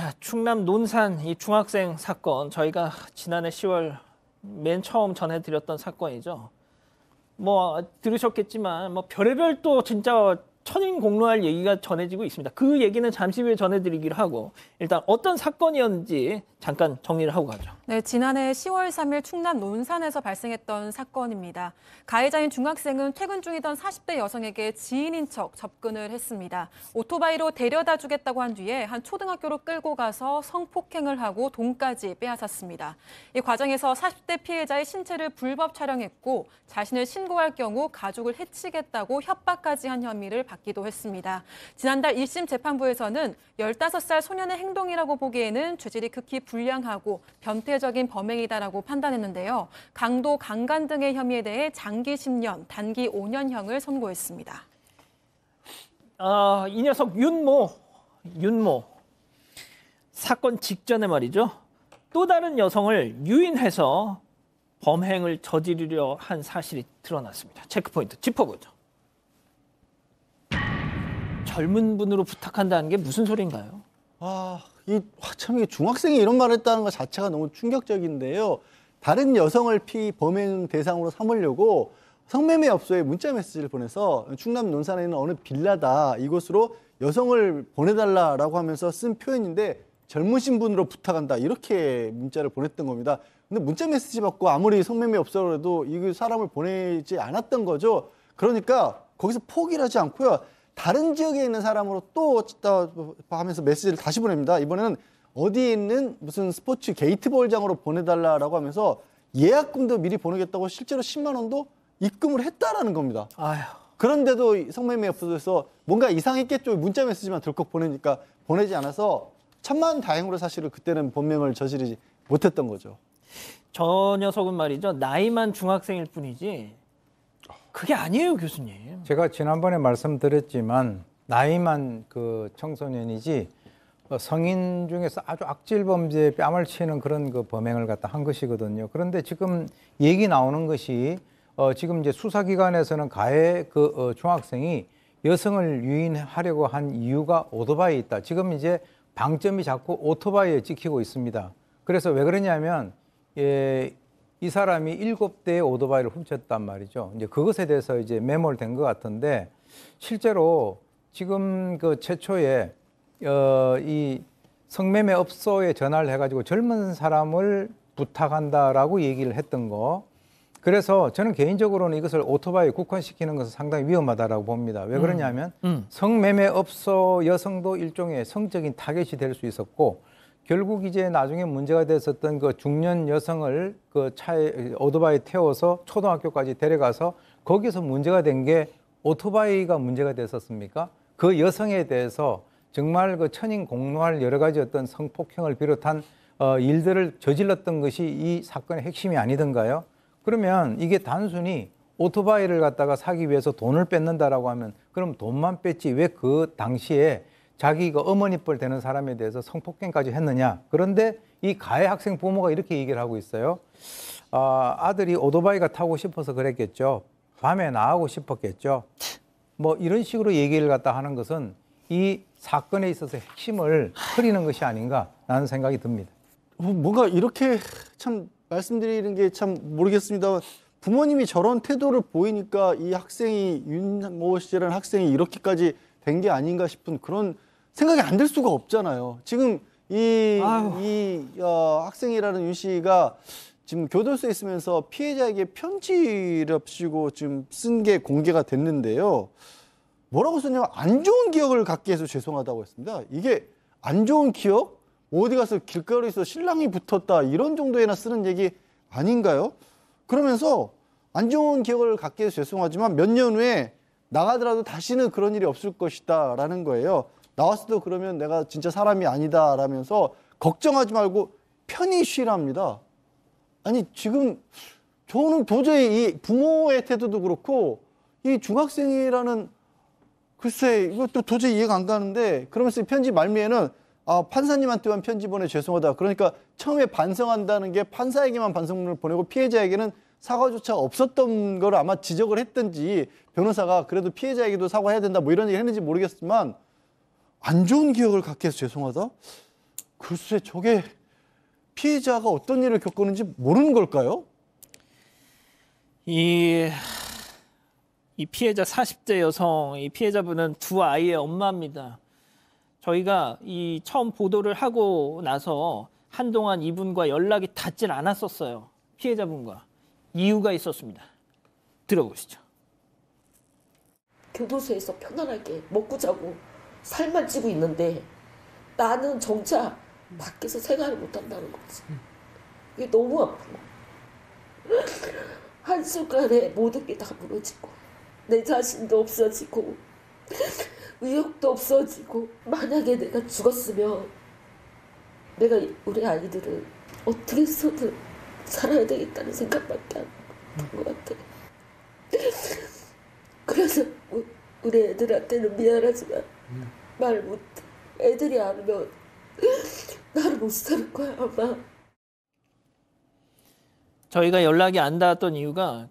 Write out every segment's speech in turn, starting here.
자, 충남 논산 이 중학생 사건 저희가 지난해 10월 맨 처음 전해드렸던 사건이죠. 뭐 들으셨겠지만 뭐 별의별 또 진짜 천인 공로할 얘기가 전해지고 있습니다. 그 얘기는 잠시 후에 전해드리기로 하고 일단 어떤 사건이었는지 잠깐 정리를 하고 가죠. 네, 지난해 10월 3일 충남 논산에서 발생했던 사건입니다. 가해자인 중학생은 퇴근 중이던 40대 여성에게 지인인 척 접근을 했습니다. 오토바이로 데려다 주겠다고 한 뒤에 한 초등학교로 끌고 가서 성폭행을 하고 돈까지 빼앗았습니다. 이 과정에서 40대 피해자의 신체를 불법 촬영했고 자신을 신고할 경우 가족을 해치겠다고 협박까지 한 혐의를 받기도 했습니다. 지난달 1심 재판부에서는 15살 소년의 행동이라고 보기에는 죄질이 극히 불량하고 변태적인 범행이다라고 판단했는데요. 강도, 강간 등의 혐의에 대해 장기 10년, 단기 5년형을 선고했습니다. 아, 이 녀석 윤모, 윤모. 사건 직전에 말이죠. 또 다른 여성을 유인해서 범행을 저지르려 한 사실이 드러났습니다. 체크포인트 짚어보죠. 젊은 분으로 부탁한다는 게 무슨 소리인가요? 아, 이, 참, 이 중학생이 이런 말을 했다는 것 자체가 너무 충격적인데요. 다른 여성을 피 범행 대상으로 삼으려고 성매매 업소에 문자 메시지를 보내서 충남 논산에 있는 어느 빌라다 이곳으로 여성을 보내달라라고 하면서 쓴 표현인데 젊으신 분으로 부탁한다 이렇게 문자를 보냈던 겁니다. 근데 문자 메시지 받고 아무리 성매매 업소라도 이 사람을 보내지 않았던 거죠. 그러니까 거기서 포기를 하지 않고요. 다른 지역에 있는 사람으로 또 하면서 메시지를 다시 보냅니다. 이번에는 어디에 있는 무슨 스포츠 게이트볼장으로 보내달라라고 하면서 예약금도 미리 보내겠다고 실제로 10만 원도 입금을 했다라는 겁니다. 아휴. 그런데도 성매매 업소에서 뭔가 이상했겠죠. 문자 메시지만 들컥 보내니까 보내지 않아서 천만 다행으로 사실은 그때는 본명을 저지르지 못했던 거죠. 저 녀석은 말이죠. 나이만 중학생일 뿐이지 그게 아니에요, 교수님. 제가 지난번에 말씀드렸지만 나이만 그 청소년이지 뭐 성인 중에서 아주 악질 범죄에 뺨을 치는 그런 그 범행을 갖다 한 것이거든요. 그런데 지금 얘기 나오는 것이 어 지금 이제 수사기관에서는 가해 그어 중학생이 여성을 유인하려고 한 이유가 오토바이에 있다. 지금 이제 방점이 자꾸 오토바이에 찍히고 있습니다. 그래서 왜 그러냐면 예, 이 사람이 일곱 대의 오토바이를 훔쳤단 말이죠. 이제 그것에 대해서 이제 매몰된 것 같은데 실제로 지금 그 최초에 어, 이 성매매 업소에 전화를 해가지고 젊은 사람을 부탁한다라고 얘기를 했던 거. 그래서 저는 개인적으로는 이것을 오토바이 국한시키는 것은 상당히 위험하다라고 봅니다. 왜 음, 그러냐면 음, 음. 성매매 업소 여성도 일종의 성적인 타겟이 될 수 있었고 결국 이제 나중에 문제가 됐었던 그 중년 여성을 그 차에 오토바이 태워서 초등학교까지 데려가서 거기서 문제가 된 게 오토바이가 문제가 됐었습니까? 그 여성에 대해서 정말 그 천인 공노할 여러 가지 어떤 성폭행을 비롯한 어, 일들을 저질렀던 것이 이 사건의 핵심이 아니던가요? 그러면 이게 단순히 오토바이를 갖다가 사기 위해서 돈을 뺏는다라고 하면 그럼 돈만 뺐지 왜 그 당시에 자기가 어머니뻘 되는 사람에 대해서 성폭행까지 했느냐. 그런데 이 가해 학생 부모가 이렇게 얘기를 하고 있어요. 아, 아들이 오토바이가 타고 싶어서 그랬겠죠. 밤에 나가고 싶었겠죠. 뭐 이런 식으로 얘기를 갖다 하는 것은 이 사건에 있어서 핵심을 흐리는 것이 아닌가라는 생각이 듭니다. 어, 뭔가 이렇게 참 말씀드리는 게 참 모르겠습니다. 부모님이 저런 태도를 보이니까 이 학생이 윤모 씨라는 학생이 이렇게까지 된 게 아닌가 싶은 그런 생각이 안 들 수가 없잖아요. 지금 이, 이 어, 학생이라는 윤 씨가 지금 교도소에 있으면서 피해자에게 편지를 쓰고 지금 쓴 게 공개가 됐는데요. 뭐라고 썼냐면 안 좋은 기억을 갖게 해서 죄송하다고 했습니다. 이게 안 좋은 기억? 어디 가서 길거리에서 신랑이 붙었다 이런 정도에나 쓰는 얘기 아닌가요? 그러면서 안 좋은 기억을 갖게 해서 죄송하지만 몇 년 후에 나가더라도 다시는 그런 일이 없을 것이다 라는 거예요. 나왔어도 그러면 내가 진짜 사람이 아니다라면서 걱정하지 말고 편히 쉬랍니다. 아니 지금 저는 도저히 이 부모의 태도도 그렇고 이 중학생이라는 글쎄 이것도 도저히 이해가 안 가는데 그러면서 편지 말미에는 아 판사님한테만 편지 보내 죄송하다. 그러니까 처음에 반성한다는 게 판사에게만 반성문을 보내고 피해자에게는 사과조차 없었던 걸 아마 지적을 했든지 변호사가 그래도 피해자에게도 사과해야 된다 뭐 이런 얘기 했는지 모르겠지만 안 좋은 기억을 갖게 해서 죄송하다? 글쎄 저게 피해자가 어떤 일을 겪었는지 모르는 걸까요? 이, 이 피해자 40대 여성, 이 피해자분은 두 아이의 엄마입니다. 저희가 이 처음 보도를 하고 나서 한동안 이분과 연락이 닿질 않았었어요. 피해자분과. 이유가 있었습니다. 들어보시죠. 교도소에서 편안하게 먹고 자고 살만 찌고 있는데 나는 정작 밖에서 생활을 못한다는 거지. 이게 너무 아프고 한순간에 모든 게 다 무너지고 내 자신도 없어지고 의욕도 없어지고 만약에 내가 죽었으면 내가 우리 아이들을 어떻게 해서든 살아야 되겠다는 생각밖에 안 한 것 같아. 그래서 우리 애들한테는 미안하지만 음. 말 못, 애들이 알면 나를 못살 거야 아마. 저희가 연락이 안 닿았던 이유가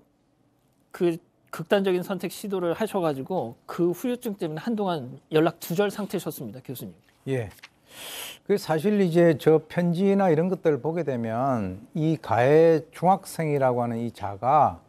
그 극단적인 선택 시도를 하셔가지고 그 후유증 때문에 한동안 연락 두절 상태셨습니다, 교수님. 예. 그 사실 이제 저 편지나 이런 것들을 보게 되면 이 가해 중학생이라고 하는 이 자가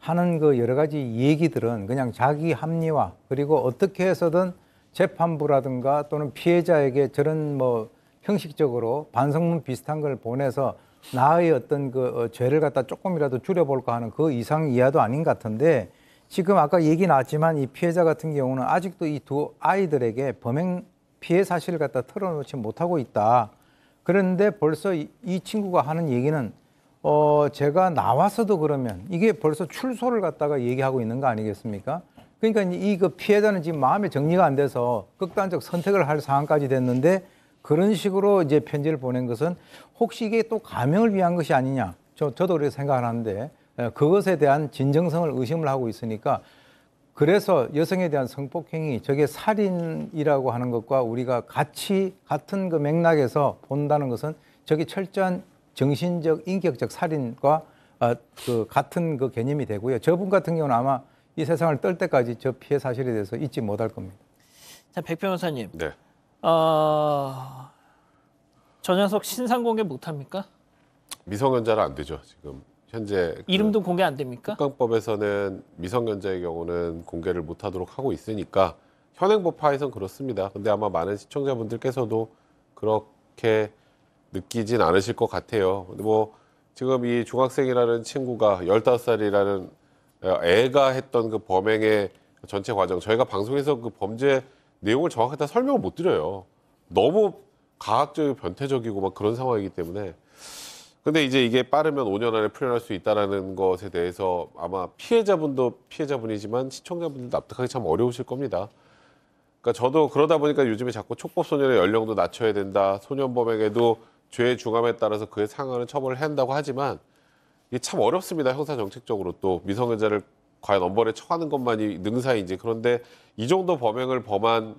하는 그 여러 가지 얘기들은 그냥 자기 합리화 그리고 어떻게 해서든 재판부라든가 또는 피해자에게 저런 뭐 형식적으로 반성문 비슷한 걸 보내서 나의 어떤 그 어, 죄를 갖다 조금이라도 줄여볼까 하는 그 이상 이하도 아닌 것 같은데 지금 아까 얘기 나왔지만 이 피해자 같은 경우는 아직도 이 두 아이들에게 범행 피해 사실을 갖다 털어놓지 못하고 있다. 그런데 벌써 이, 이 친구가 하는 얘기는 어, 제가 나와서도 그러면 이게 벌써 출소를 갖다가 얘기하고 있는 거 아니겠습니까? 그러니까 이 그 피해자는 지금 마음의 정리가 안 돼서 극단적 선택을 할 상황까지 됐는데 그런 식으로 이제 편지를 보낸 것은 혹시 이게 또 감형을 위한 것이 아니냐. 저, 저도 그렇게 생각하는데 을 예, 그것에 대한 진정성을 의심을 하고 있으니까 그래서 여성에 대한 성폭행이 저게 살인이라고 하는 것과 우리가 같이 같은 그 맥락에서 본다는 것은 저게 철저한 정신적 인격적 살인과 어, 그 같은 그 개념이 되고요. 저분 같은 경우는 아마 이 세상을 떨 때까지 저 피해 사실에 대해서 잊지 못할 겁니다. 자, 백 변호사님. 네. 어... 저 녀석 신상 공개 못 합니까? 미성년자는 안 되죠. 지금 현재 그 이름도 그 공개 안 됩니까? 국강법에서는 미성년자의 경우는 공개를 못 하도록 하고 있으니까 현행법화에선 그렇습니다. 근데 아마 많은 시청자분들께서도 그렇게 느끼진 않으실 것 같아요. 근데 뭐 지금 이 중학생이라는 친구가 열다 살이라는 어, 애가 했던 그 범행의 전체 과정 저희가 방송에서 그 범죄 내용을 정확히 다 설명을 못 드려요. 너무 과학적이고 변태적이고 막 그런 상황이기 때문에 근데 이제 이게 빠르면 5년 안에 풀려날 수 있다라는 것에 대해서 아마 피해자분도 피해자분이지만 시청자분들 납득하기 참 어려우실 겁니다. 그러니까 저도 그러다 보니까 요즘에 자꾸 촉법 소년의 연령도 낮춰야 된다. 소년범에게도 죄의 중함에 따라서 그의 상한을 처벌을 한다고 하지만 이게 참 어렵습니다. 형사 정책적으로 또 미성년자를 과연 엄벌에 처하는 것만이 능사인지 그런데 이 정도 범행을 범한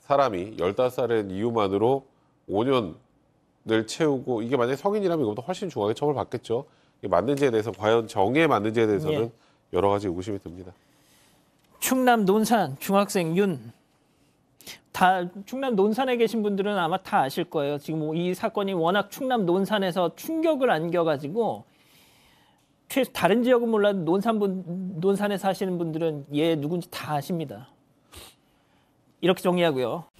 사람이 15살인 이유만으로 5년을 채우고 이게 만약에 성인이라면 이것보다 훨씬 중하게 처벌 받겠죠. 이게 맞는지에 대해서 과연 정에 의 맞는지에 대해서는 예. 여러 가지 의구심이 듭니다. 충남 논산 중학생 윤. 다 충남 논산에 계신 분들은 아마 다 아실 거예요. 지금 이 사건이 워낙 충남 논산에서 충격을 안겨가지고 최소 다른 지역은 몰라도 논산분, 논산에 사시는 분들은 얘 예, 누군지 다 아십니다. 이렇게 정리하고요.